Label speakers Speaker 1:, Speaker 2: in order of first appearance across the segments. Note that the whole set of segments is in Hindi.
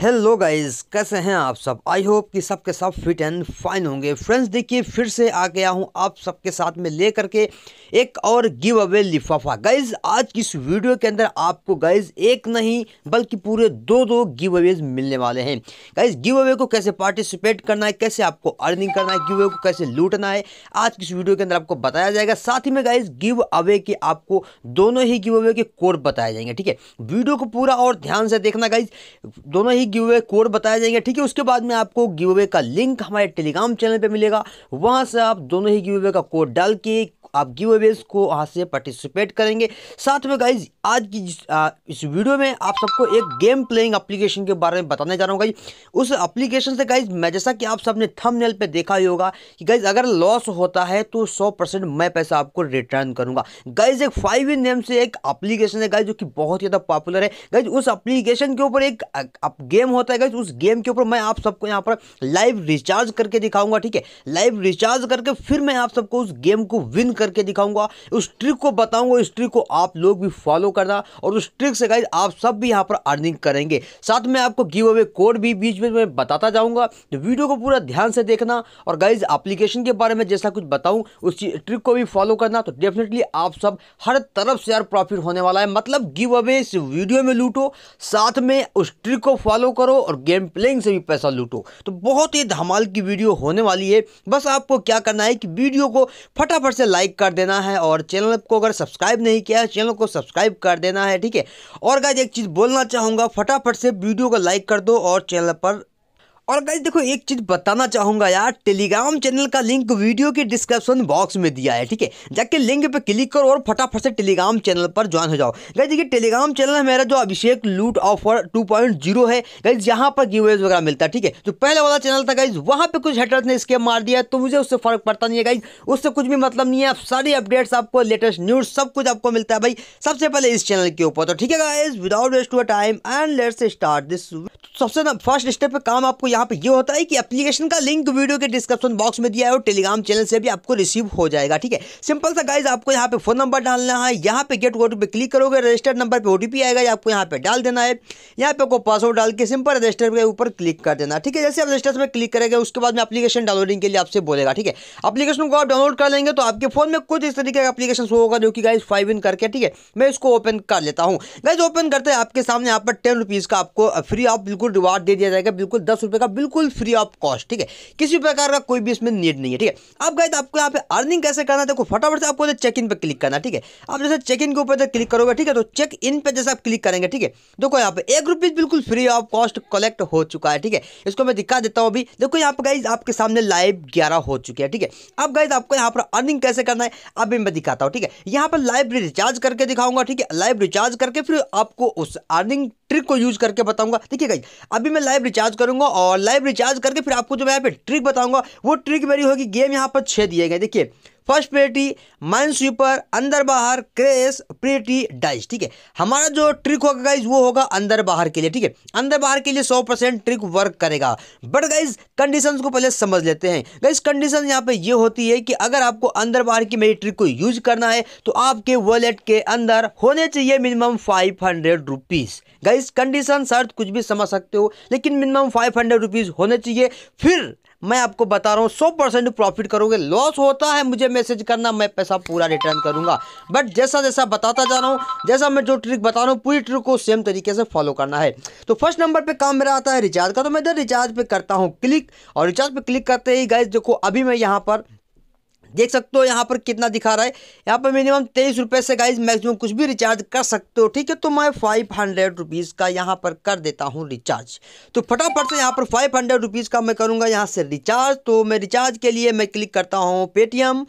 Speaker 1: हेलो गाइस कैसे हैं आप सब आई होप कि सबके सब फिट एंड फाइन होंगे फ्रेंड्स देखिए फिर से आ गया हूं आप सबके साथ में ले करके एक और गिव अवे लिफाफा गाइस आज की इस वीडियो के अंदर आपको गाइस एक नहीं बल्कि पूरे दो दो गिव अवेज मिलने वाले हैं गाइस गिव अवे को कैसे पार्टिसिपेट करना है कैसे आपको अर्निंग करना है गिव अवे को कैसे लूटना है आज की इस वीडियो के अंदर आपको बताया जाएगा साथ ही में गाइज गिव अवे के आपको दोनों ही गिव अवे के कोड बताए जाएंगे ठीक है वीडियो को पूरा और ध्यान से देखना गाइज दोनों ही गिव अवे कोड बताया जाएंगे ठीक है उसके बाद में आपको गिव अवे का लिंक हमारे टेलीग्राम चैनल पर मिलेगा वहां से आप दोनों ही गिव अवे का कोड डाल के आप गिव अवेज को वहाँ से पार्टिसिपेट करेंगे साथ में गाइज आज की इस वीडियो में आप सबको एक गेम प्लेइंग अप्लीकेशन के बारे में बताने जा रहा हूँ गाइज उस अप्लीकेशन से गाइज मैं जैसा कि आप सबने थंबनेल पे देखा ही होगा कि गाइज अगर लॉस होता है तो सौ परसेंट मैं पैसा आपको रिटर्न करूँगा गाइज एक फाइव इन नेम से एक अप्लीकेशन है गाइज जो कि बहुत ज़्यादा पॉपुलर है गाइज उस अप्लीकेशन के ऊपर एक गेम होता है गाइज उस गेम के ऊपर मैं आप सबको यहाँ पर लाइव रिचार्ज करके दिखाऊँगा ठीक है लाइव रिचार्ज करके फिर मैं आप सबको उस गेम को विन कर करके दिखाऊंगा उस ट्रिक को बताऊंगा उस ट्रिक को आप लोग भी फॉलो करना और उस ट्रिक से गाइज आप सब भी यहाँ पर अर्निंग करेंगे साथ में आपको गिव अवे कोड भी बीच बीच में बताता जाऊँगा तो वीडियो को पूरा ध्यान से देखना और गाइज अप्लीकेशन के बारे में जैसा कुछ बताऊँ उस ट्रिक को भी फॉलो करना तो डेफिनेटली आप सब हर तरफ से यार प्रॉफिट होने वाला है मतलब गिव अवे इस वीडियो में लूटो साथ में उस ट्रिक को फॉलो करो और गेम प्लेइंग से भी पैसा लूटो तो बहुत ही धमाल की वीडियो होने वाली है बस आपको क्या करना है कि वीडियो को फटाफट से लाइक लाइक कर देना है और चैनल को अगर सब्सक्राइब नहीं किया है चैनल को सब्सक्राइब कर देना है ठीक है और गाइज एक चीज़ बोलना चाहूँगा फटाफट से वीडियो को लाइक कर दो और चैनल पर और गाइज देखो एक चीज़ बताना चाहूंगा यार टेलीग्राम चैनल का लिंक वीडियो के डिस्क्रिप्शन बॉक्स में दिया है ठीक है जाके लिंक पे क्लिक करो और फटाफट से टेलीग्राम चैनल पर ज्वाइन हो जाओ गाइज देखिए टेलीग्राम चैनल मेरा जो अभिषेक लूट ऑफर 2.0 है गाइज यहाँ पर गिवेज वगैरह मिलता है ठीक है जो पहले वाला चैनल था गाइज वहाँ पर कुछ हेटर्स ने स्केम मार दिया तो मुझे उससे फर्क पड़ता नहीं है गाइज उससे कुछ भी मतलब नहीं है आप सारी अपडेट्स आपको लेटेस्ट न्यूज़ सब कुछ आपको मिलता है भाई सबसे पहले इस चैनल के ऊपर तो ठीक है guys without waste to time and let's start this सबसे ना फर्स्ट स्टेप पे काम आपको यहाँ पे ये होता है कि एप्लीकेशन का लिंक वीडियो के डिस्क्रिप्शन बॉक्स में दिया है और टेलीग्राम चैनल से भी आपको रिसीव हो जाएगा ठीक है सिंपल सा गाइज आपको यहाँ पे फोन नंबर डालना है यहाँ पे गेट वोट पे क्लिक करोगे रजिस्टर्ड नंबर पर ओ आएगा या आपको यहाँ पे डाल देना है यहाँ पे आपको पासवर्ड डाल के सिंपल रजिस्टर के ऊपर क्लिक कर देना ठीक है जैसे आप रजिस्टर में क्लिक करेंगे उसके बाद में अपलीकेशन डाउनलोडिंग के लिए आपसे बोलेगा ठीक है अपलीकेशन को आप डाउनलोड कर लेंगे तो आपके फोन में कुछ इस तरीके का अपलीकेशन होगा जो कि गाइज फाइव इन करके ठीक है मैं इसको ओपन कर लेता हूँ गाइज ओपन करते हैं आपके सामने यहाँ पर टेन रुपीज़ का आपको फ्री आप बिल्कुल रिवार्ड दे दिया जाएगा बिल्कुल दस का आपका बिल्कुल फ्री ऑफ कॉस्ट ठीक है किसी प्रकार का कोई भी इसमें नीड नहीं है ठीक है अब गए आपको यहाँ पे अर्निंग कैसे करना है देखो फटाफट से आपको चेक इन पर क्लिक करना ठीक है आप जैसे चेक इन के ऊपर क्लिक करोगे ठीक है तो चेक इन पर जैसे आप क्लिक करेंगे ठीक है देखो यहाँ पे एक रुपीज़ बिल्कुल फ्री ऑफ कॉस्ट कलेक्ट हो चुका है ठीक है इसको मैं दिखा देता हूँ अभी देखो यहाँ पर गाइज आपके सामने लाइव ग्यारह हो चुकी है ठीक है अब गाइज आपको यहाँ पर अर्निंग कैसे करना है अभी मैं दिखाता हूँ ठीक है यहाँ पर लाइव रिचार्ज करके दिखाऊंगा ठीक है लाइव रिचार्ज करके फिर आपको उस अर्निंग ट्रिक को यूज करके बताऊंगा ठीक है गाइज अभी मैं लाइव रिचार्ज करूंगा और और लाइव रिचार्ज करके फिर आपको जो मैं यहाँ पे ट्रिक बताऊंगा वो ट्रिक मेरी होगी गेम यहाँ पर छह दिए गए देखिए फर्स्ट पेटी माइन स्वीपर अंदर बाहर क्रेस प्रेटी डाइज ठीक है हमारा जो ट्रिक होगा गाइज वो होगा अंदर बाहर के लिए ठीक है अंदर बाहर के लिए सौ परसेंट ट्रिक वर्क करेगा बट गाइज कंडीशन को पहले समझ लेते हैं गाइज कंडीशन यहाँ पे ये होती है कि अगर आपको अंदर बाहर की मेरी ट्रिक को यूज करना है तो आपके वॉलेट के अंदर होने चाहिए minimum five hundred rupees guys condition शर्त कुछ भी समझ सकते हो लेकिन मिनिमम फाइव हंड्रेड रुपीज़ होने चाहिए फिर मैं आपको बता रहा हूँ सौ परसेंट प्रॉफिट करोगे लॉस होता है मुझे मैसेज करना मैं पैसा पूरा रिटर्न करूँगा बट जैसा जैसा बताता जा रहा हूँ जैसा मैं जो ट्रिक बता रहा हूँ पूरी ट्रिक को सेम तरीके से फॉलो करना है तो फर्स्ट नंबर पर काम मेरा आता है रिचार्ज का तो मैं इधर रिचार्ज पर करता हूँ क्लिक और रिचार्ज पर क्लिक करते ही गाइज देखो अभी मैं यहाँ पर देख सकते हो यहाँ पर कितना दिखा रहा है यहाँ पर मिनिमम तेईस रुपये से गाइज मैक्सिमम कुछ भी रिचार्ज कर सकते हो ठीक है तो मैं फाइव हंड्रेड रुपीज़ का यहाँ पर कर देता हूँ रिचार्ज तो फटाफट से यहाँ पर फाइव हंड्रेड रुपीज़ का मैं करूँगा यहाँ से रिचार्ज तो मैं रिचार्ज के लिए मैं क्लिक करता हूँ पेटीएम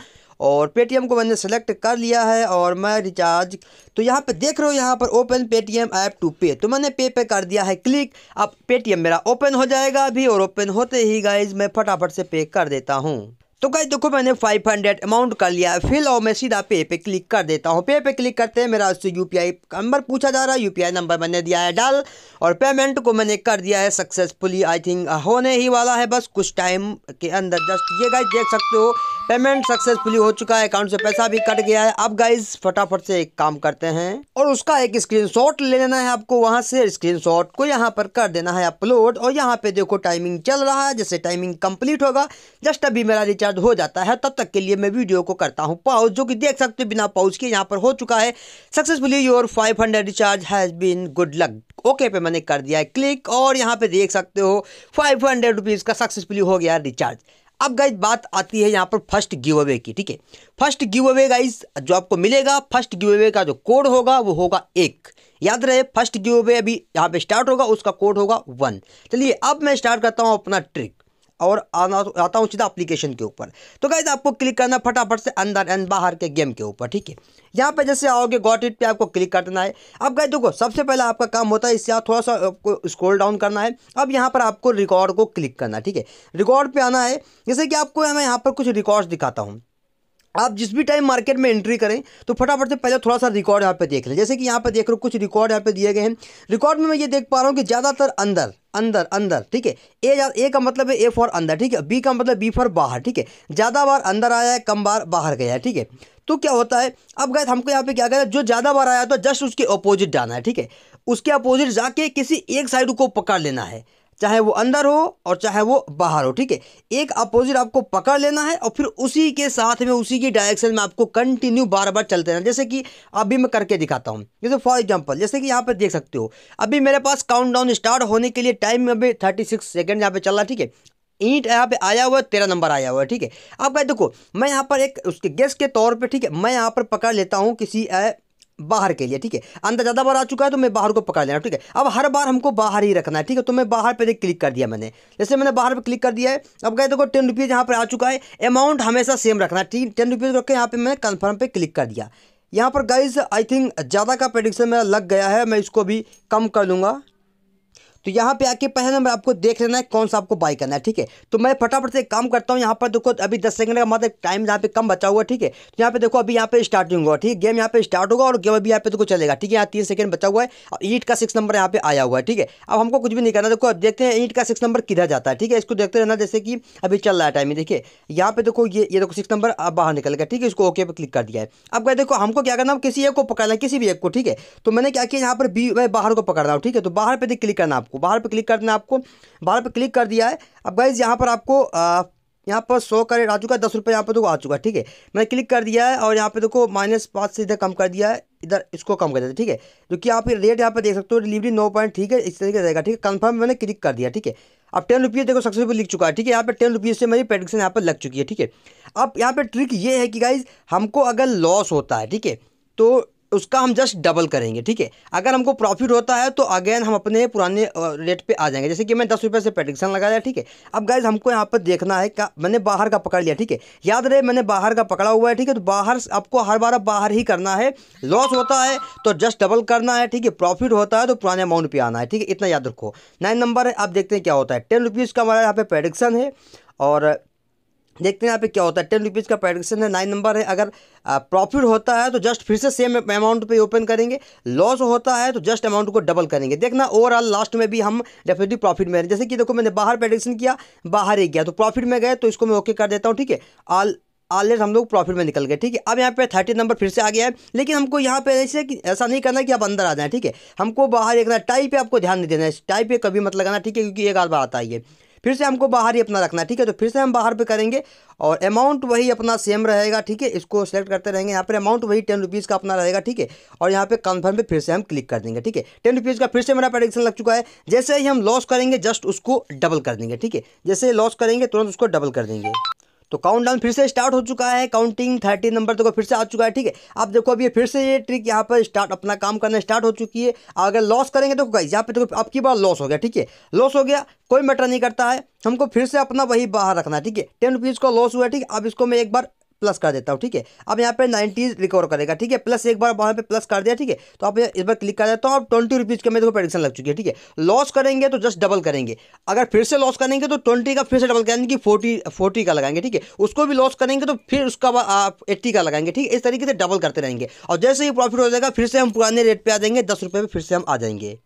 Speaker 1: और पेटीएम को मैंने सेलेक्ट कर लिया है और मैं रिचार्ज तो यहाँ पे देख रहे हो यहाँ पर ओपन पेटीएम ऐप टू पे तो मैंने पे पे कर दिया है क्लिक अब पेटीएम मेरा ओपन हो जाएगा अभी और ओपन होते ही गाइज मैं फटाफट से पे कर देता हूँ तो गाइज देखो मैंने 500 अमाउंट कर लिया है फिर और मैं सीधा पे पे क्लिक कर देता हूँ पे पे क्लिक करते हैं मेरा उससे यूपीआई नंबर पूछा जा रहा है यूपीआई नंबर मैंने दिया है डाल और पेमेंट को मैंने कर दिया है सक्सेसफुली आई थिंक होने ही वाला है बस कुछ टाइम के अंदर जस्ट ये गाइज देख सकते हो पेमेंट सक्सेसफुली हो चुका है अकाउंट से पैसा भी कट गया है अब गाइज फटाफट से एक काम करते हैं और उसका एक स्क्रीनशॉट ले लेना है आपको वहां से स्क्रीनशॉट को यहाँ पर कर देना है अपलोड और यहाँ पे देखो टाइमिंग चल रहा है जैसे टाइमिंग कंप्लीट होगा जस्ट अभी मेरा रिचार्ज हो जाता है तब तक के लिए मैं वीडियो को करता हूँ पाउज जो कि देख सकते हो बिना पाउज के यहाँ पर हो चुका है successfully your five hundred recharge has been good luck okay पे मैंने कर दिया है क्लिक और यहाँ पे देख सकते हो फाइव हंड्रेड रुपीज़ का सक्सेसफुली हो गया रिचार्ज अब गाइज बात आती है यहाँ पर फर्स्ट गिव अवे की ठीक है फर्स्ट गिव अवे गाइज जो आपको मिलेगा फर्स्ट गिव अवे का जो कोड होगा वो होगा एक याद रहे फर्स्ट गिव अवे अभी यहाँ पे स्टार्ट होगा उसका कोड होगा वन चलिए अब मैं स्टार्ट करता हूँ अपना ट्रिक और आना आता हूँ सीधा अप्लीकेशन के ऊपर तो गाइज आपको क्लिक करना फटाफट से अंदर एंड बाहर के गेम के ऊपर ठीक है यहाँ पे जैसे आओगे गॉट इट पे आपको क्लिक करना है अब गाइज देखो सबसे पहले आपका काम होता है इससे आप थोड़ा सा आपको स्क्रॉल डाउन करना है अब यहाँ पर आपको रिकॉर्ड को क्लिक करना है ठीक है रिकॉर्ड पर आना है जैसे कि आपको मैं यहाँ पर कुछ रिकॉर्ड्स दिखाता हूँ आप जिस भी टाइम मार्केट में एंट्री करें तो फटाफट से पहले थोड़ा सा रिकॉर्ड यहाँ पे देख लें जैसे कि यहाँ पे देख रहे हो कुछ रिकॉर्ड यहाँ पे दिए गए हैं रिकॉर्ड में मैं ये देख पा रहा हूँ कि ज़्यादातर अंदर अंदर अंदर ठीक है ए ए का मतलब है ए फॉर अंदर ठीक है बी का मतलब बी फॉर बाहर ठीक है ज़्यादा बार अंदर आया है कम बार बाहर गया है ठीक है तो क्या होता है अब गए हमको यहाँ पे क्या गया जो ज़्यादा बार आया तो जस्ट उसके अपोजिट जाना है ठीक है उसके अपोजिट जाके किसी एक साइड को पकड़ लेना है चाहे वो अंदर हो और चाहे वो बाहर हो ठीक है एक अपोजिट आपको पकड़ लेना है और फिर उसी के साथ में उसी की डायरेक्शन में आपको कंटिन्यू बार बार चलते रहना जैसे कि अभी मैं करके दिखाता हूँ जैसे फॉर एग्जांपल जैसे कि यहाँ पर देख सकते हो अभी मेरे पास काउंटडाउन स्टार्ट होने के लिए टाइम अभी थर्टी सिक्स सेकेंड यहाँ पर चल रहा है ठीक है ईंट यहाँ पे आया हुआ है तेरह नंबर आया हुआ है ठीक है अब भाई देखो मैं यहाँ पर एक उसके गेस्ट के तौर पे ठीक है मैं यहाँ पर पकड़ लेता हूँ किसी बाहर के लिए ठीक है अंदर ज़्यादा बार आ चुका है तो मैं बाहर को पकड़ लेना ठीक है अब हर बार हमको बाहर ही रखना है ठीक है तो मैं बाहर पर क्लिक कर दिया मैंने जैसे मैंने बाहर पर क्लिक कर दिया है अब गए देखो टेन रुपीज़ यहाँ पर आ चुका है अमाउंट हमेशा सेम रखना है ठीक टेन रुपीज़ रख के यहाँ पर मैंने कन्फर्म पर क्लिक कर दिया यहाँ पर गाइज आई थिंक ज़्यादा का प्रडिक्शन मेरा लग गया है मैं इसको भी कम कर लूँगा तो यहाँ पे आके पहले नंबर आपको देख लेना है कौन सा आपको बाई करना है ठीक है तो मैं फटाफट से काम करता हूँ यहाँ पर देखो अभी दस सेकंड का मतलब टाइम यहाँ पे कम बचा हुआ ठीक है तो यहाँ पे देखो अभी यहाँ पे स्टार्टिंग होगा ठीक है गेम यहाँ पे स्टार्ट होगा और गेम अभी यहाँ पे देखो चलेगा ठीक है यहाँ तीन सेकंड बचा हुआ है और ईट का सिक्स नंबर यहाँ पे आया हुआ है ठीक है अब हमको कुछ भी नहीं करना देखो अब देखते हैं ईट का सिक्स नंबर किधर जाता है ठीक है इसको देखते रहना जैसे कि अभी चल रहा है टाइम देखिए यहाँ पे देखो ये ये देखो सिक्स नंबर अब बाहर निकल गया ठीक है इसको ओके पे क्लिक कर दिया है अब क्या देखो हमको क्या करना किसी एक को पकड़ना है किसी भी एक को ठीक है तो मैंने क्या किया यहाँ पर बी मैं बाहर को पकड़ रहा हूँ ठीक है तो बाहर पर क्लिक करना आपको आपको बाहर पर क्लिक कर देना आपको बाहर पर क्लिक कर दिया है अब गाइज यहाँ पर आपको यहाँ पर सौ का रेट आ चुका है दस रुपये यहाँ पर देखो आ चुका है ठीक है मैंने क्लिक कर दिया है और यहाँ पे देखो माइनस पाँच से इधर कम कर दिया है इधर इसको कम कर देते ठीक है जो कि आप रेट यहाँ पर देख सकते हो डिलीवरी नौ पॉइंट ठीक है इस तरीके से रहेगा ठीक है कंफर्म मैंने क्लिक कर दिया ठीक है अब टेन रुपीज़ देखो सक्सेसफुल लिख चुका है ठीक है यहाँ पर टेन रुपये से मेरी प्रेडिक्शन यहाँ पर लग चुकी है ठीक है अब यहाँ पर ट्रिक ये है कि गाइज हमको अगर लॉस होता है ठीक है तो उसका हम जस्ट डबल करेंगे ठीक है अगर हमको प्रॉफिट होता है तो अगेन हम अपने पुराने रेट पे आ जाएंगे जैसे कि मैं दस रुपये से प्रेडिक्शन लगाया ठीक है अब गाइज हमको यहाँ पर देखना है क्या मैंने बाहर का पकड़ लिया ठीक है याद रहे मैंने बाहर का पकड़ा हुआ है ठीक है तो बाहर आपको हर बार बाहर ही करना है लॉस होता है तो जस्ट डबल करना है ठीक है प्रॉफिट होता है तो पुराने अमाउंट पर आना है ठीक है इतना याद रखो नाइन नंबर है आप देखते हैं क्या होता है टेन रुपीज़ का हमारा यहाँ पर प्रेडिक्शन है और देखते हैं यहाँ पे क्या होता है टेन रुपीज़ का प्रोडक्शन है नाइन नंबर है अगर प्रॉफिट होता है तो जस्ट फिर से सेम अमाउंट पे ओपन करेंगे लॉस होता है तो जस्ट अमाउंट को डबल करेंगे देखना ओवरऑल लास्ट में भी हम डेफिनेटली प्रॉफिट में रहें जैसे कि देखो मैंने बाहर प्रोडक्शन किया बाहर ही गया तो प्रॉफिट में गए तो इसको मैं ओके कर देता हूँ ठीक है आल ऑलरेडी हम लोग प्रॉफिट में निकल गए ठीक है अब यहाँ पे थर्टी नंबर फिर से आ गया है लेकिन हमको यहाँ पे ऐसे कि ऐसा नहीं करना कि आप अंदर आ जाए ठीक है हमको बाहर देखना टाइप पे आपको ध्यान नहीं देना है टाइप पे कभी मत लगाना ठीक है क्योंकि एक आध बार आता है फिर से हमको बाहर ही अपना रखना है ठीक है तो फिर से हम बाहर पे करेंगे और अमाउंट वही अपना सेम रहेगा ठीक है इसको सेलेक्ट करते रहेंगे यहाँ पर अमाउंट वही टेन रुपीज़ का अपना रहेगा ठीक है और यहाँ पे कन्फर्म पे फिर से हम क्लिक कर देंगे ठीक है टेन रुपीज़ का फिर से मेरा प्रेडिक्शन लग चुका है जैसे ही हम लॉस करेंगे जस्ट उसको डबल कर देंगे ठीक है जैसे लॉस करेंगे तुरंत उसको डबल कर देंगे तो काउंटडाउन फिर से स्टार्ट हो चुका है काउंटिंग थर्टी नंबर तक तो फिर से आ चुका है ठीक है आप देखो अभी फिर से ये ट्रिक यहाँ पर स्टार्ट अपना काम करना स्टार्ट हो चुकी है अगर लॉस करेंगे तो गाइज यहाँ पे देखो आपकी बार लॉस हो गया ठीक है लॉस हो गया कोई मैटर नहीं करता है हमको फिर से अपना वही बाहर रखना है ठीक है टेन रुपीज़ का लॉस हुआ ठीक है अब इसको मैं एक बार प्लस कर देता हूँ ठीक है अब यहाँ पे नाइन्टी रिकवर करेगा ठीक है प्लस एक बार वहाँ पे प्लस कर दिया ठीक है तो आप इस बार क्लिक कर देता हूँ आप ट्वेंटी रुपीज़ के मेरे को प्रेडिक्शन लग चुकी है ठीक है लॉस करेंगे तो जस्ट डबल करेंगे अगर फिर से लॉस करेंगे तो ट्वेंटी का फिर से डबल करेंगे फोर्टी फोर्टी का लगाएंगे ठीक है उसको भी लॉस करेंगे तो फिर उसका आप एट्टी का लगाएंगे ठीक है इस तरीके से डबल करते रहेंगे और जैसे ही प्रॉफिट हो जाएगा फिर से हम पुराने रेट पर आ जाएंगे दस रुपये फिर से हम आ जाएंगे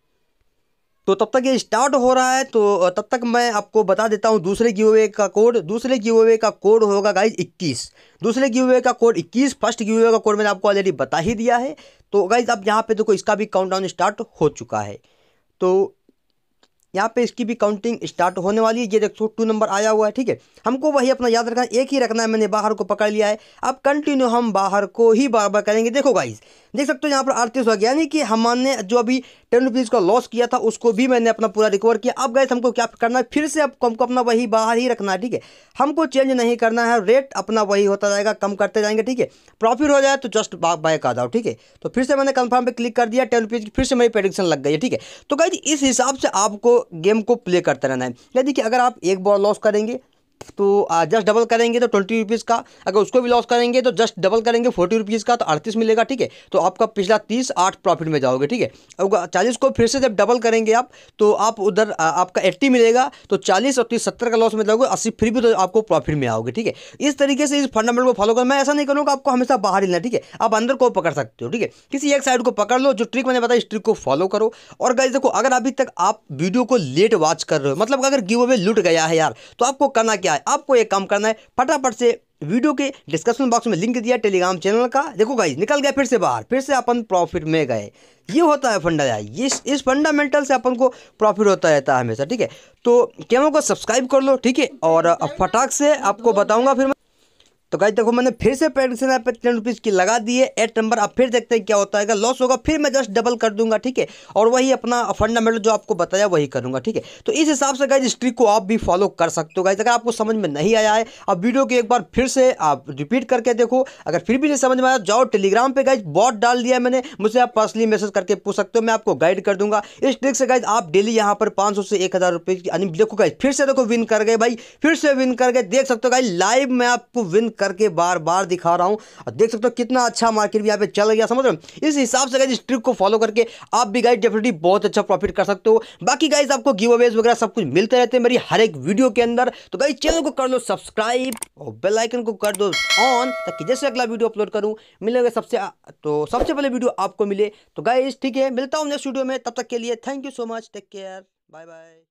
Speaker 1: तो तब तक ये स्टार्ट हो रहा है तो तब तक मैं आपको बता देता हूँ दूसरे वे का कोड दूसरे वे का कोड होगा गाइज इक्कीस दूसरे वे का कोड इक्कीस फर्स्ट वे का कोड मैंने आपको ऑलरेडी बता ही दिया है तो गाइज अब यहाँ पे देखो इसका भी काउंटडाउन स्टार्ट हो चुका है तो यहाँ पे इसकी भी काउंटिंग स्टार्ट होने वाली है ये देखो टू नंबर आया हुआ है ठीक है हमको वही अपना याद रखना है एक ही रखना है मैंने बाहर को पकड़ लिया है अब कंटिन्यू हम बाहर को ही बार बार करेंगे देखो गाइस देख सकते हो यहाँ पर अड़तीस हो गया यानी कि हमने जो अभी टेन रुपीज़ का लॉस किया था उसको भी मैंने अपना पूरा रिकवर किया अब गाइज हमको क्या करना है फिर से अब हमको अपना वही बाहर ही रखना है ठीक है हमको चेंज नहीं करना है रेट अपना वही होता जाएगा कम करते जाएंगे ठीक है प्रॉफिट हो जाए तो जस्ट बैक आ जाओ ठीक है तो फिर से मैंने कन्फर्म पर क्लिक कर दिया टेन रुपीज़ की फिर से मेरी प्रेडिक्शन लग गई है ठीक है तो गाइज इस हिसाब से आपको गेम को प्ले करते रहना है यानी कि अगर आप एक बॉल लॉस करेंगे तो जस्ट डबल करेंगे तो ट्वेंटी रुपीज़ का अगर उसको भी लॉस करेंगे तो जस्ट डबल करेंगे फोर्टी रुपीज़ का तो अड़तीस मिलेगा ठीक है तो आपका पिछला तीस आठ प्रॉफिट में जाओगे ठीक है अब चालीस को फिर से जब डबल करेंगे आप तो आप उधर आपका एट्टी मिलेगा तो चालीस और तीस सत्तर का लॉस में जाओगे अस्सी फिर भी तो आपको प्रॉफिट में आओगे ठीक है इस तरीके से इस फंडामेंटल को फॉलो कर मैं ऐसा नहीं करूँगा आपको हमेशा बाहर हिलना ठीक है आप अंदर को पकड़ सकते हो ठीक है किसी एक साइड को पकड़ लो जो ट्रिक मैंने बताया इस ट्रिक को फॉलो करो और गाइज देखो अगर अभी तक आप वीडियो को लेट वॉच कर रहे हो मतलब अगर गिव अवे लुट गया है यार तो आपको करना क्या किया है आपको एक काम करना है फटाफट से वीडियो के डिस्क्रिप्शन बॉक्स में लिंक दिया टेलीग्राम चैनल का देखो गाइज निकल गया फिर से बाहर फिर से अपन प्रॉफिट में गए ये होता है फंडा यार इस इस फंडामेंटल से अपन को प्रॉफिट होता रहता है हमेशा ठीक है तो चैनल को सब्सक्राइब कर लो ठीक है और फटाक से आपको बताऊंगा फिर मैं तो गाइज देखो मैंने फिर से प्रेडिक्शन यहाँ पे टेन रुपीज़ की लगा दी है एट नंबर अब फिर देखते हैं क्या होता है लॉस होगा फिर मैं जस्ट डबल कर दूंगा ठीक है और वही अपना फंडामेंटल जो आपको बताया वही करूंगा ठीक है तो इस हिसाब से गाइज इस ट्रिक को आप भी फॉलो कर सकते हो गाइज अगर आपको समझ में नहीं आया है अब वीडियो को एक बार फिर से आप रिपीट करके देखो अगर फिर भी नहीं समझ में आया जाओ टेलीग्राम पर गाइज बॉट डाल दिया मैंने मुझसे आप पर्सनली मैसेज करके पूछ सकते हो मैं आपको गाइड कर दूंगा इस ट्रिक से गाइज आप डेली यहाँ पर पाँच से एक हज़ार रुपये की देखो गाइज फिर से देखो विन कर गए भाई फिर से विन कर गए देख सकते हो गाइज लाइव में आपको विन करके बार बार दिखा रहा हूँ और देख सकते हो कितना अच्छा मार्केट भी यहाँ पे चल गया समझ रहे हो इस हिसाब से गाइज इस ट्रिक को फॉलो करके आप भी गाइज डेफिनेटली बहुत अच्छा प्रॉफिट कर सकते हो बाकी गाइज आपको गिव अवेज वगैरह सब कुछ मिलते रहते हैं मेरी हर एक वीडियो के अंदर तो गाइज चैनल को कर लो सब्सक्राइब और बेलाइकन को कर दो ऑन ताकि जैसे अगला वीडियो अपलोड करूँ मिलेगा सबसे तो सबसे पहले वीडियो आपको मिले तो गाइज ठीक है मिलता हूँ नेक्स्ट वीडियो में तब तक के लिए thank you so much take care bye bye